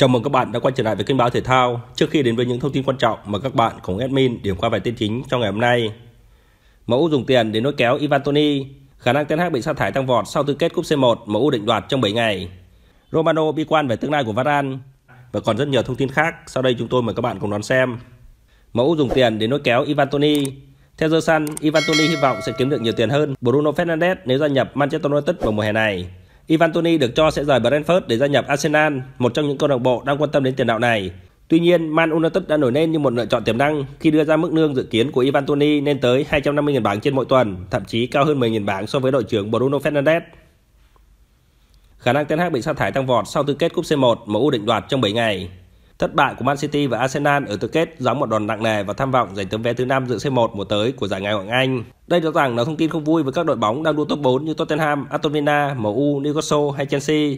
Chào mừng các bạn đã quay trở lại với kênh báo thể thao. Trước khi đến với những thông tin quan trọng mà các bạn cùng admin điểm qua vài tin chính trong ngày hôm nay. MU dùng tiền để nối kéo Ivan Toni, khả năng Ten Hag bị sa thải tăng vọt sau tư kết cúp C1 MU định đoạt trong 7 ngày. Romano bi quan về tương lai của Varane và còn rất nhiều thông tin khác. Sau đây chúng tôi mời các bạn cùng đón xem. MU dùng tiền để nối kéo Ivan Toni. Theo The Sun, Ivan Toni hy vọng sẽ kiếm được nhiều tiền hơn Bruno Fernandes nếu gia nhập Manchester United vào mùa hè này. Ivan Toni được cho sẽ rời Brentford để gia nhập Arsenal, một trong những câu lạc bộ đang quan tâm đến tiền đạo này. Tuy nhiên, Man United đã nổi lên như một lựa chọn tiềm năng khi đưa ra mức lương dự kiến của Ivan Toni lên tới 250.000 bảng trên mỗi tuần, thậm chí cao hơn 10.000 bảng so với đội trưởng Bruno Fernandes. Khả năng Ten Hag bị sa thải tăng vọt sau tư kết cúp C1 mà U định đoạt trong 7 ngày. Thất bại của Man City và Arsenal ở tứ kết giáng một đòn nặng nề và tham vọng giành tấm vé thứ năm dự C1 mùa tới của giải Ngoại hạng Anh. Đây rõ ràng là thông tin không vui với các đội bóng đang đua top 4 như Tottenham, Aston Villa, MU, Newcastle hay Chelsea.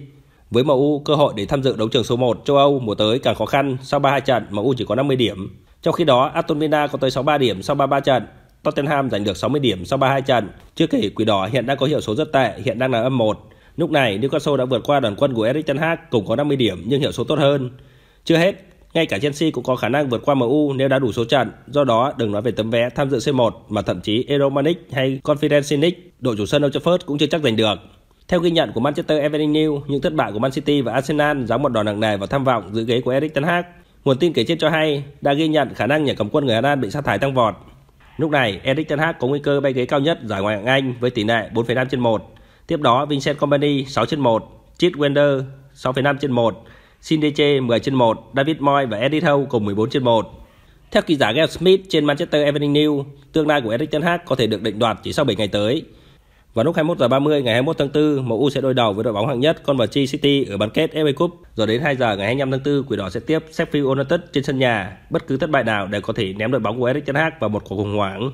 Với MU, cơ hội để tham dự đấu trường số 1 châu Âu mùa tới càng khó khăn, sau 32 trận MU chỉ có 50 điểm. Trong khi đó, Aston Villa có tới 63 điểm sau 33 trận, Tottenham giành được 60 điểm sau 32 trận. Chưa kể Quỷ Đỏ hiện đang có hiệu số rất tệ, hiện đang là âm 1. Lúc này, Newcastle đã vượt qua đoàn quân của Erik Ten Hag cùng có 50 điểm nhưng hiệu số tốt hơn. Chưa hết, ngay cả Chelsea cũng có khả năng vượt qua MU nếu đã đủ số trận, do đó đừng nói về tấm vé tham dự C1 mà thậm chí Europa hay Conference League, đội chủ sân Old Trafford cũng chưa chắc giành được. Theo ghi nhận của Manchester Evening News, những thất bại của Man City và Arsenal giáng một đòn nặng nề vào tham vọng giữ ghế của Erik ten Hag. Nguồn tin kể trên cho hay đã ghi nhận khả năng nhà cầm quân người Hà Lan bị sa thải tăng vọt. Lúc này, Erik ten Hag có nguy cơ bay ghế cao nhất giải Ngoại hạng Anh với tỷ lệ 4,5 trên 1. Tiếp đó, Vincent Kompany 6 trên 1, Chit Wender 6,5 trên 1, Sindeche 10 trên 1, David Moy và Eddie Howe cùng 14 trên 1. Theo kỳ giả Gail Smith trên Manchester Evening News, tương lai của Erik Ten Hag có thể được định đoạt chỉ sau 7 ngày tới. Vào lúc 21 giờ 30 ngày 21 tháng 4, MU sẽ đối đầu với đội bóng hạng nhất Coventry City ở bán kết FA Cup. Rồi đến 2 giờ ngày 25 tháng 4, Quỷ Đỏ sẽ tiếp Sheffield United trên sân nhà. Bất cứ thất bại nào đều có thể ném đội bóng của Erik Ten Hag vào một cuộc khủng hoảng.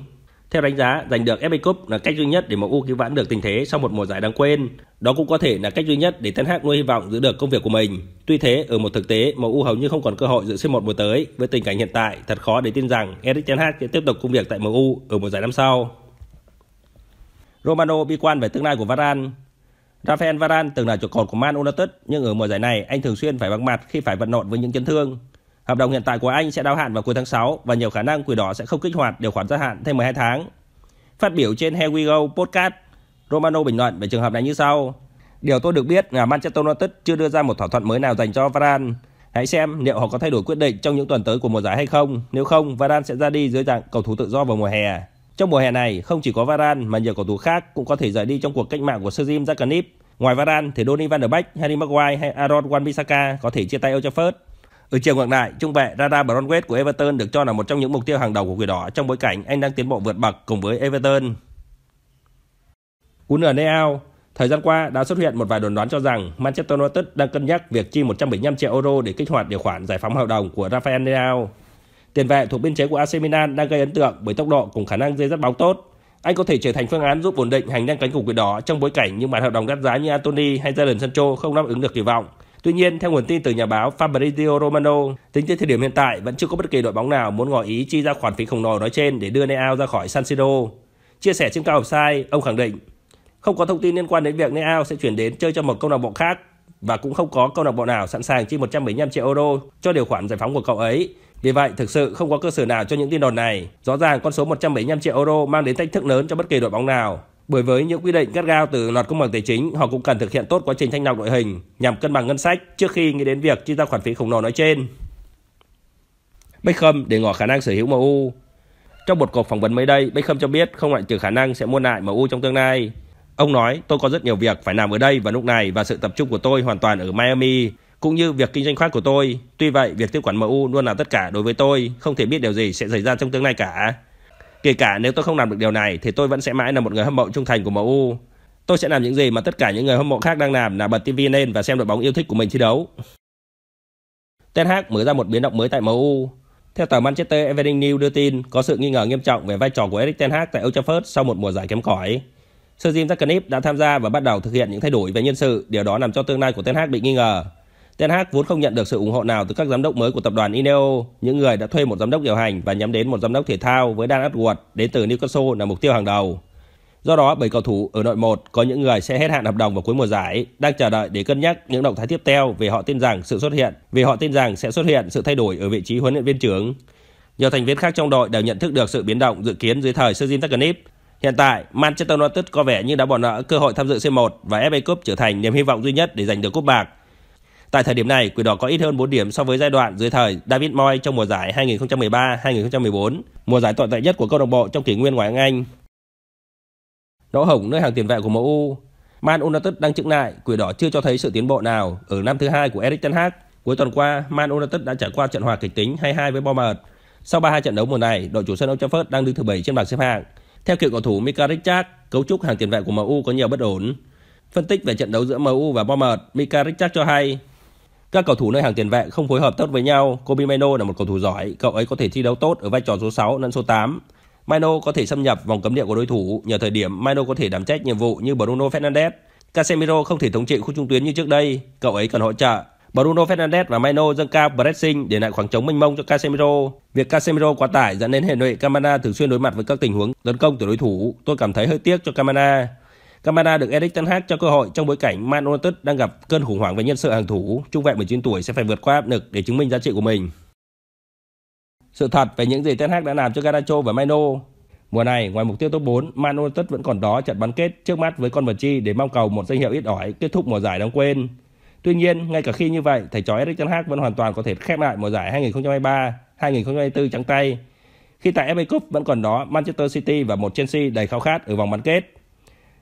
Theo đánh giá, giành được FA Cup là cách duy nhất để MU cứu vãn được tình thế sau một mùa giải đáng quên. Đó cũng có thể là cách duy nhất để Ten Hag nuôi hy vọng giữ được công việc của mình. Tuy thế, ở một thực tế, MU hầu như không còn cơ hội dự xếp một mùa tới. Với tình cảnh hiện tại, thật khó để tin rằng Erik Ten Hag sẽ tiếp tục công việc tại MU ở mùa giải năm sau. Romano bi quan về tương lai của Varane Rafael Varane từng là trụ cột của Man United nhưng ở mùa giải này anh thường xuyên phải băng mặt khi phải vận lộn với những chấn thương. Hợp đồng hiện tại của anh sẽ đáo hạn vào cuối tháng 6 và nhiều khả năng Quỷ Đỏ sẽ không kích hoạt điều khoản gia hạn thêm 12 tháng. Phát biểu trên Here We Go podcast, Romano bình luận về trường hợp này như sau. Điều tôi được biết là Manchester United chưa đưa ra một thỏa thuận mới nào dành cho Varane. Hãy xem liệu họ có thay đổi quyết định trong những tuần tới của mùa giải hay không. Nếu không, Varane sẽ ra đi dưới dạng cầu thủ tự do vào mùa hè. Trong mùa hè này, không chỉ có Varane mà nhiều cầu thủ khác cũng có thể rời đi trong cuộc cách mạng của Sir Jim Ratcliffe. Ngoài Varane thì Donny van der Beek, Harry Maguire hay Aaron Wan-Bissaka có thể chia tay Old Trafford. Ở chiều ngược lại, trung vệ Radar Bronwell của Everton được cho là một trong những mục tiêu hàng đầu của quỷ đỏ trong bối cảnh anh đang tiến bộ vượt bậc cùng với Everton. Unai Unerneau Thời gian qua đã xuất hiện một vài đồn đoán cho rằng Manchester United đang cân nhắc việc chi 175 triệu euro để kích hoạt điều khoản giải phóng hợp đồng của Rafael Leao. Tiền vệ thuộc biên chế của AC Milan đang gây ấn tượng bởi tốc độ cùng khả năng dây dắt bóng tốt. Anh có thể trở thành phương án giúp ổn định hành lang cánh của quỷ đỏ trong bối cảnh những bản hợp đồng đắt giá như Anthony hay Jadon Sancho không đáp ứng được kỳ vọng. Tuy nhiên, theo nguồn tin từ nhà báo Fabrizio Romano, tính tới thời điểm hiện tại vẫn chưa có bất kỳ đội bóng nào muốn ngỏ ý chi ra khoản phí khổng lồ nói trên để đưa Neal ra khỏi San Siro. Chia sẻ trên cao website, ông khẳng định không có thông tin liên quan đến việc Neal sẽ chuyển đến chơi cho một câu lạc bộ khác và cũng không có câu lạc bộ nào sẵn sàng chi 175 triệu euro cho điều khoản giải phóng của cậu ấy. Vì vậy, thực sự không có cơ sở nào cho những tin đồn này. Rõ ràng con số 175 triệu euro mang đến thách thức lớn cho bất kỳ đội bóng nào. Bởi với những quy định gắt gao từ luật công bằng tài chính, họ cũng cần thực hiện tốt quá trình thanh lọc đội hình nhằm cân bằng ngân sách trước khi nghĩ đến việc chi ra khoản phí khổng lồ nói trên. Beckham để ngỏ khả năng sở hữu MU Trong một cuộc phỏng vấn mới đây, Beckham cho biết không loại trừ khả năng sẽ mua lại MU trong tương lai. Ông nói, tôi có rất nhiều việc phải làm ở đây và lúc này và sự tập trung của tôi hoàn toàn ở Miami, cũng như việc kinh doanh khác của tôi. Tuy vậy, việc tiếp quản MU luôn là tất cả đối với tôi, không thể biết điều gì sẽ xảy ra trong tương lai cả. Kể cả nếu tôi không làm được điều này thì tôi vẫn sẽ mãi là một người hâm mộ trung thành của MU. Tôi sẽ làm những gì mà tất cả những người hâm mộ khác đang làm là bật TV lên và xem đội bóng yêu thích của mình thi đấu. Ten Hag mới ra một biến động mới tại MU. Theo tờ Manchester Evening News đưa tin, có sự nghi ngờ nghiêm trọng về vai trò của Erik Ten Hag tại Old Trafford sau một mùa giải kém cỏi. Sir Jim Ratcliffe đã tham gia và bắt đầu thực hiện những thay đổi về nhân sự, điều đó làm cho tương lai của Ten Hag bị nghi ngờ. TNH vốn không nhận được sự ủng hộ nào từ các giám đốc mới của tập đoàn Ineo, những người đã thuê một giám đốc điều hành và nhắm đến một giám đốc thể thao với Dan Atwood đến từ Newcastle là mục tiêu hàng đầu. Do đó, bảy cầu thủ ở đội 1 có những người sẽ hết hạn hợp đồng vào cuối mùa giải, đang chờ đợi để cân nhắc những động thái tiếp theo vì họ tin rằng sự xuất hiện, vì họ tin rằng sẽ xuất hiện sự thay đổi ở vị trí huấn luyện viên trưởng. Nhiều thành viên khác trong đội đều nhận thức được sự biến động dự kiến dưới thời Sergin Takanip. Hiện tại, Manchester United có vẻ như đã bỏ lỡ cơ hội tham dự C1 và FA Cup trở thành niềm hy vọng duy nhất để giành được cúp bạc Tại thời điểm này, Quỷ Đỏ có ít hơn 4 điểm so với giai đoạn dưới thời David Moy trong mùa giải 2013-2014, mùa giải tồi tệ nhất của câu lạc bộ trong kỷ nguyên ngoại hạng Anh. Lỗ hổng nơi hàng tiền vệ của MU Man United đang chững lại, Quỷ Đỏ chưa cho thấy sự tiến bộ nào ở năm thứ hai của Erik ten Hag. Cuối tuần qua, Man United đã trải qua trận hòa kịch tính 2-2 với Bournemouth. Sau 32 trận đấu mùa này, đội chủ sân Old Trafford đang đứng thứ 7 trên bảng xếp hạng. Theo cựu cầu thủ Mika Richard, cấu trúc hàng tiền vệ của MU có nhiều bất ổn. Phân tích về trận đấu giữa MU và Bournemouth, Mika Richard cho hay các cầu thủ nơi hàng tiền vệ không phối hợp tốt với nhau. Kobe Mino là một cầu thủ giỏi, cậu ấy có thể thi đấu tốt ở vai trò số 6 lẫn số 8. Mino có thể xâm nhập vòng cấm địa của đối thủ, nhờ thời điểm Mino có thể đảm trách nhiệm vụ như Bruno Fernandes. Casemiro không thể thống trị khu trung tuyến như trước đây, cậu ấy cần hỗ trợ. Bruno Fernandes và Mino dâng cao pressing để lại khoảng trống mênh mông cho Casemiro. Việc Casemiro quá tải dẫn đến hệ nội Camana thường xuyên đối mặt với các tình huống tấn công từ đối thủ. Tôi cảm thấy hơi tiếc cho Camana. Camara được Eric Ten Hag cho cơ hội trong bối cảnh Man United đang gặp cơn khủng hoảng về nhân sự hàng thủ, trung vệ 19 tuổi sẽ phải vượt qua áp lực để chứng minh giá trị của mình. Sự thật về những gì Ten Hag đã làm cho Garnacho và Mano Mùa này, ngoài mục tiêu top 4, Man United vẫn còn đó trận bán kết trước mắt với con vật chi để mong cầu một danh hiệu ít ỏi kết thúc mùa giải đáng quên. Tuy nhiên, ngay cả khi như vậy, thầy trò Eric Ten Hag vẫn hoàn toàn có thể khép lại mùa giải 2023-2024 trắng tay. Khi tại FA Cup vẫn còn đó Manchester City và một Chelsea đầy khao khát ở vòng bán kết.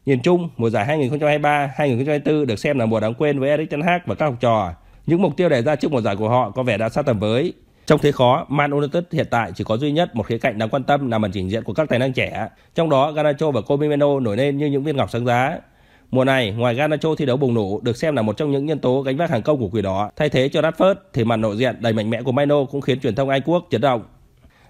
Nhìn chung, mùa giải 2023-2024 được xem là mùa đáng quên với Erik Ten Hag và các học trò. Những mục tiêu đề ra trước mùa giải của họ có vẻ đã xa tầm với. Trong thế khó, Man United hiện tại chỉ có duy nhất một khía cạnh đáng quan tâm là màn trình diện của các tài năng trẻ. Trong đó, Garnacho và Comimeno nổi lên như những viên ngọc sáng giá. Mùa này, ngoài Garnacho thi đấu bùng nổ được xem là một trong những nhân tố gánh vác hàng công của quỷ đỏ, thay thế cho Rashford thì màn nội diện đầy mạnh mẽ của mano cũng khiến truyền thông Anh Quốc chấn động.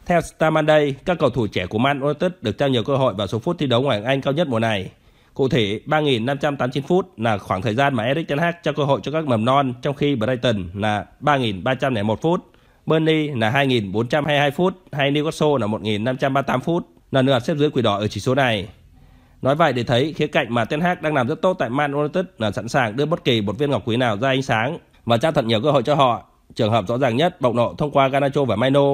Theo Star Monday, các cầu thủ trẻ của Man United được trao nhiều cơ hội và số phút thi đấu ngoài Anh cao nhất mùa này. Cụ thể, 3.589 phút là khoảng thời gian mà Eric Ten Hag cho cơ hội cho các mầm non, trong khi Brighton là 3.301 phút, Burnley là 2.422 phút hay Newcastle là 1.538 phút, lần lượt xếp dưới quỷ đỏ ở chỉ số này. Nói vậy để thấy khía cạnh mà Ten Hag đang làm rất tốt tại Man United là sẵn sàng đưa bất kỳ một viên ngọc quý nào ra ánh sáng và trao thật nhiều cơ hội cho họ. Trường hợp rõ ràng nhất bộc nộ thông qua Garnacho và Maino,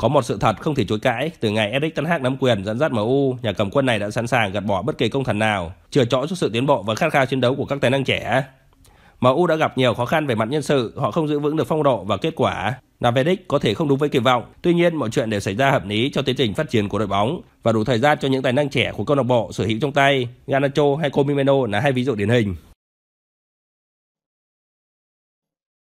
có một sự thật không thể chối cãi, từ ngày Erik Ten Hag nắm quyền dẫn dắt MU, nhà cầm quân này đã sẵn sàng gạt bỏ bất kỳ công thần nào, chừa chỗ cho sự tiến bộ và khát khao chiến đấu của các tài năng trẻ. MU đã gặp nhiều khó khăn về mặt nhân sự, họ không giữ vững được phong độ và kết quả. Navedic có thể không đúng với kỳ vọng, tuy nhiên mọi chuyện đều xảy ra hợp lý cho tiến trình phát triển của đội bóng và đủ thời gian cho những tài năng trẻ của câu lạc bộ sở hữu trong tay. Garnacho hay Comimeno là hai ví dụ điển hình.